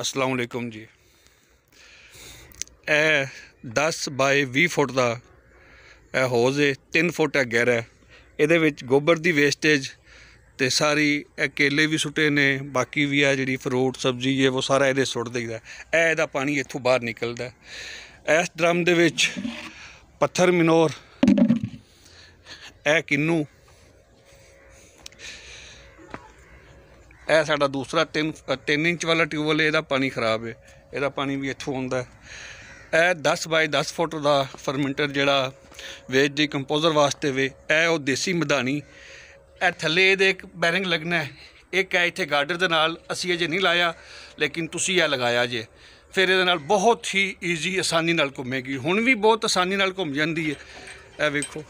ਅਸਲਾਮ ਅਸਲਾਮੁਅਲੈਕਮ ਜੀ ਇਹ 10 ਬਾਈ 20 ਫੁੱਟ ਦਾ ਇਹ ਹੋਜ਼ ਹੈ 3 ਫੁੱਟ ਹੈ ਗਹਿਰਾ ਇਹਦੇ ਵਿੱਚ ਗੋਬਰ ਦੀ ਵੇਸਟੇਜ ਤੇ ਸਾਰੀ ਇਹ ਕੇਲੇ ਵੀ ਸੁੱਟੇ ਨੇ ਬਾਕੀ ਵੀ ਆ ਜਿਹੜੀ ਫਰੂਟ ਸਬਜ਼ੀ ਇਹ ਉਹ ਸਾਰਾ ਇਹਦੇ ਸੁੱਟ ਦਈਦਾ ਇਹ ਇਹਦਾ ਪਾਣੀ ਇੱਥੋਂ ਬਾਹਰ ਨਿਕਲਦਾ ਇਸ ਡਰਮ ਦੇ ਵਿੱਚ ਪੱਥਰ ਮਿਨੋਰ ਇਹ ਕਿੰਨੂ ਇਹ ਸਾਡਾ ਦੂਸਰਾ 3 3 ਇੰਚ ਵਾਲਾ ਟਿਊਬਲ ਇਹਦਾ ਪਾਣੀ ਖਰਾਬ ਹੈ ਇਹਦਾ ਪਾਣੀ ਵੀ ਇੱਥੋਂ ਆਉਂਦਾ ਇਹ 10 ਬਾਈ 10 ਫੁੱਟ ਦਾ ਫਰਮੈਂਟਰ ਜਿਹੜਾ ਵੇਜ ਦੀ ਕੰਪੋਜ਼ਰ ਵਾਸਤੇ ਵੇ ਇਹ ਉਹ ਦੇਸੀ ਮਧਾਨੀ ਇਹ ਥੱਲੇ ਇਹਦੇ ਇੱਕ ਬੈਰਿੰਗ ਲੱਗਣਾ ਹੈ ਇੱਕ ਹੈ ਇੱਥੇ ਗਾਰਡਰ ਦੇ ਨਾਲ ਅਸੀਂ ਅਜੇ ਨਹੀਂ ਲਾਇਆ ਲੇਕਿਨ ਤੁਸੀਂ ਇਹ ਲਗਾਇਆ ਜੇ ਫਿਰ ਇਹਦੇ ਨਾਲ ਬਹੁਤ ਹੀ ਈਜ਼ੀ ਆਸਾਨੀ ਨਾਲ ਘੁੰਮੇਗੀ ਹੁਣ ਵੀ ਬਹੁਤ ਆਸਾਨੀ ਨਾਲ ਘੁੰਮ ਜਾਂਦੀ ਹੈ ਇਹ ਵੇਖੋ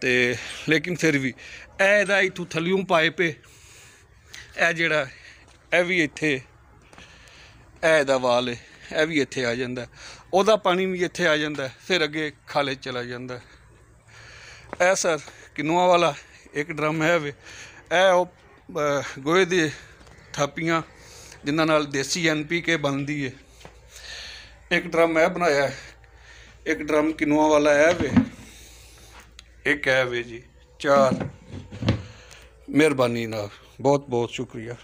ਤੇ ਲੇਕਿਨ ਫਿਰ ਵੀ ਇਹਦਾ ਇਥੋਂ ਥੱਲਿਓਂ ਪਾਏ ਪੇ ਇਹ ਜਿਹੜਾ ਇਹ ਵੀ ਇੱਥੇ ਇਹ ਦਾ ਵਾਲ ਇਹ ਵੀ ਇੱਥੇ ਆ ਜਾਂਦਾ ਉਹਦਾ ਪਾਣੀ ਵੀ ਇੱਥੇ ਆ ਜਾਂਦਾ ਫਿਰ ਅੱਗੇ ਖਾਲੇ ਚਲਾ ਜਾਂਦਾ ਐ ਸਰ ਕਿਨੂਆ ਵਾਲਾ ਇੱਕ ਡਰਮ ਹੈ ਵੇ ਇਹ ਉਹ ਗੋਏ ਦੀ ਥਾਪੀਆਂ ਜਿਨ੍ਹਾਂ ਨਾਲ ਦੇਸੀ ਐਨਪੀਕੇ ਬਣਦੀ ਏ ਇੱਕ ਡਰਮ ਐ ਬਣਾਇਆ ਇੱਕ ਡਰਮ ਕਿਨੂਆ ਵਾਲਾ ਹੈ ਵੇ ਇੱਕ ਹੈ ਵੇ ਜੀ ਚਾਰ ਮਿਹਰਬਾਨੀ ਨਾਲ ਬਹੁਤ ਬਹੁਤ ਸ਼ੁਕਰੀਆ